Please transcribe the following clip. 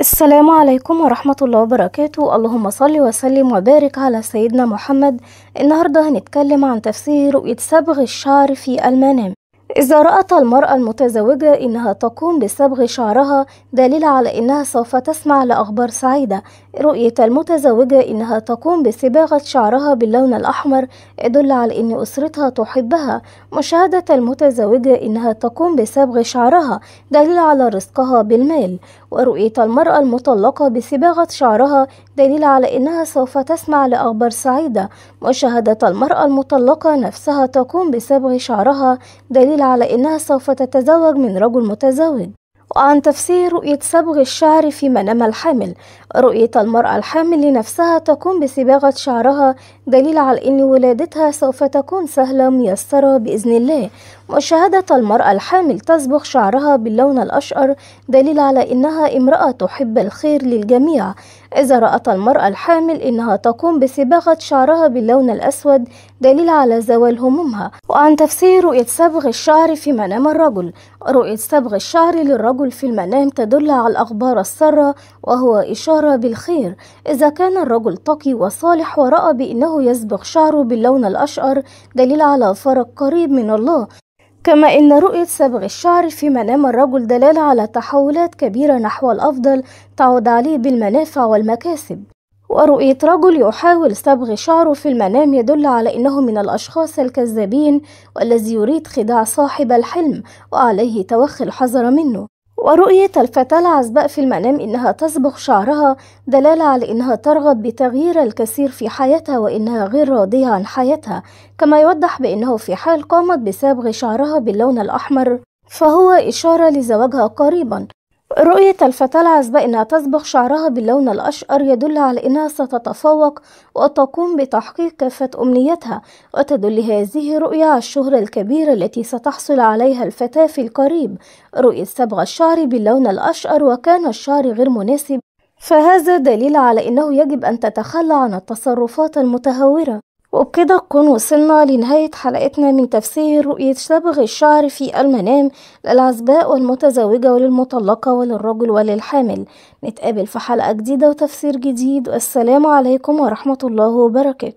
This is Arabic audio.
السلام عليكم ورحمة الله وبركاته اللهم صل وسلم وبارك على سيدنا محمد النهاردة هنتكلم عن تفسير رؤية صبغ الشعر في المنام إذا رأت المرأة المتزوجة إنها تقوم بصبغ شعرها دليل على إنها سوف تسمع لأخبار سعيدة رؤية المتزوجة إنها تقوم بصباغة شعرها باللون الأحمر يدل على إن أسرتها تحبها مشاهدة المتزوجة إنها تقوم بصبغ شعرها دليل على رزقها بالمال ورؤية المرأة المطلقة بصباغة شعرها دليل على إنها سوف تسمع لأخبار سعيدة مشاهدة المرأة المطلقة نفسها تقوم بصبغ شعرها دليل على أنها سوف تتزوج من رجل متزوج وعن تفسير رؤية صبغ الشعر في منام الحامل رؤية المرأة الحامل لنفسها تقوم بصباغة شعرها دليل على أن ولادتها سوف تكون سهلة ميسرة بإذن الله مشاهدة المرأة الحامل تصبغ شعرها باللون الأشقر دليل على أنها امرأة تحب الخير للجميع إذا رأت المرأة الحامل أنها تقوم بصباغة شعرها باللون الأسود دليل على زوال همومها وعن تفسير رؤية صبغ الشعر في منام الرجل رؤية صبغ الشعر للرجل في المنام تدل على الأخبار السارة وهو إشارة بالخير إذا كان الرجل تقي وصالح ورأى بأنه يصبغ شعره باللون الأشقر دليل على فرج قريب من الله كما إن رؤية صبغ الشعر في منام الرجل دلالة على تحولات كبيرة نحو الأفضل تعود عليه بالمنافع والمكاسب ورؤية رجل يحاول صبغ شعره في المنام يدل على أنه من الأشخاص الكذابين والذي يريد خداع صاحب الحلم وعليه توخي الحذر منه ورؤية الفتاة العزباء في المنام إنها تصبغ شعرها دلالة على إنها ترغب بتغيير الكثير في حياتها وإنها غير راضية عن حياتها كما يوضح بأنه في حال قامت بصبغ شعرها باللون الأحمر فهو إشارة لزواجها قريبا رؤية الفتاة العزباء إنها تصبغ شعرها باللون الأشقر يدل على إنها ستتفوق وتقوم بتحقيق كافة أمنيتها وتدل هذه الرؤية على الشهرة الكبيرة التي ستحصل عليها الفتاة في القريب رؤية صبغ الشعر باللون الأشقر وكان الشعر غير مناسب فهذا دليل على أنه يجب أن تتخلى عن التصرفات المتهورة وبكده نكون وصلنا لنهاية حلقتنا من تفسير رؤية شبغ الشعر في المنام للعزباء والمتزوجة وللمطلقة وللرجل وللحامل نتقابل في حلقة جديدة وتفسير جديد والسلام عليكم ورحمة الله وبركاته